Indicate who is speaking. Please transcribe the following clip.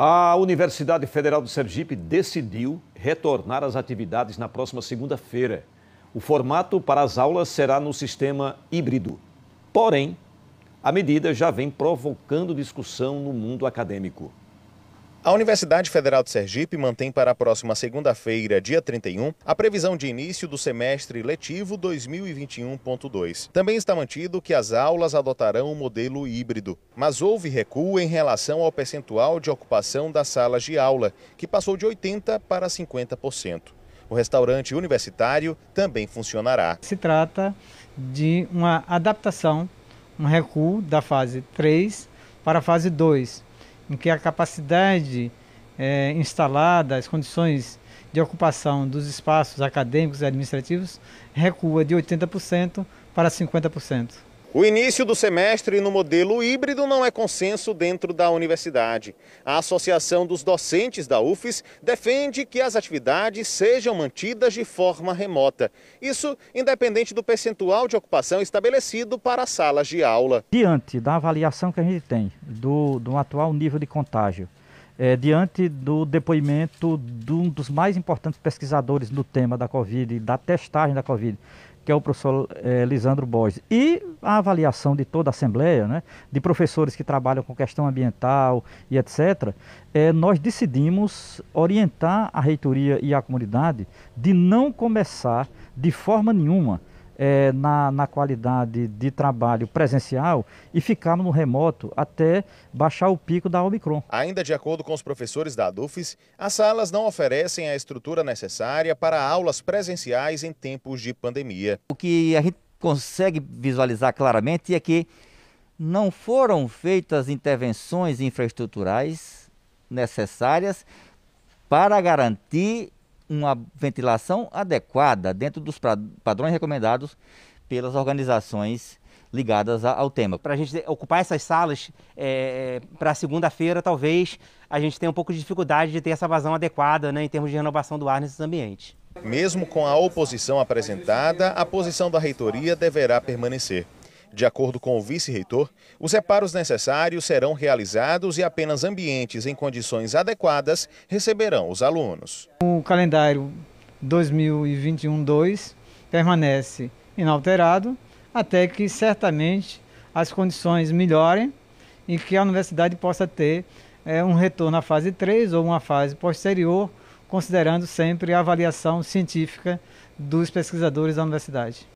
Speaker 1: A Universidade Federal do Sergipe decidiu retornar às atividades na próxima segunda-feira. O formato para as aulas será no sistema híbrido.
Speaker 2: Porém, a medida já vem provocando discussão no mundo acadêmico. A Universidade Federal de Sergipe mantém para a próxima segunda-feira, dia 31, a previsão de início do semestre letivo 2021.2. Também está mantido que as aulas adotarão o modelo híbrido, mas houve recuo em relação ao percentual de ocupação das salas de aula, que passou de 80% para 50%. O restaurante universitário também funcionará.
Speaker 3: Se trata de uma adaptação, um recuo da fase 3 para a fase 2 em que a capacidade é, instalada, as condições de ocupação dos espaços acadêmicos e administrativos recua de 80% para 50%.
Speaker 2: O início do semestre no modelo híbrido não é consenso dentro da universidade. A Associação dos Docentes da UFES defende que as atividades sejam mantidas de forma remota. Isso independente do percentual de ocupação estabelecido para salas de aula.
Speaker 1: Diante da avaliação que a gente tem do, do atual nível de contágio, é, diante do depoimento de um dos mais importantes pesquisadores do tema da Covid, da testagem da Covid, que é o professor eh, Lisandro Borges. E a avaliação de toda a Assembleia, né, de professores que trabalham com questão ambiental e etc., é, eh, nós decidimos orientar a reitoria e a comunidade de não começar de forma nenhuma é, na, na qualidade de trabalho presencial e ficaram no remoto até baixar o pico da Omicron.
Speaker 2: Ainda de acordo com os professores da ADUFES, as salas não oferecem a estrutura necessária para aulas presenciais em tempos de pandemia.
Speaker 4: O que a gente consegue visualizar claramente é que não foram feitas intervenções infraestruturais necessárias para garantir uma ventilação adequada dentro dos padrões recomendados pelas organizações ligadas ao tema. Para a gente ocupar essas salas é, é para segunda-feira, talvez a gente tenha um pouco de dificuldade de ter essa vazão adequada né, em termos de renovação do ar nesses ambientes.
Speaker 2: Mesmo com a oposição apresentada, a posição da reitoria deverá permanecer. De acordo com o vice-reitor, os reparos necessários serão realizados e apenas ambientes em condições adequadas receberão os alunos.
Speaker 3: O calendário 2021-2 permanece inalterado até que certamente as condições melhorem e que a universidade possa ter é, um retorno à fase 3 ou uma fase posterior, considerando sempre a avaliação científica dos pesquisadores da universidade.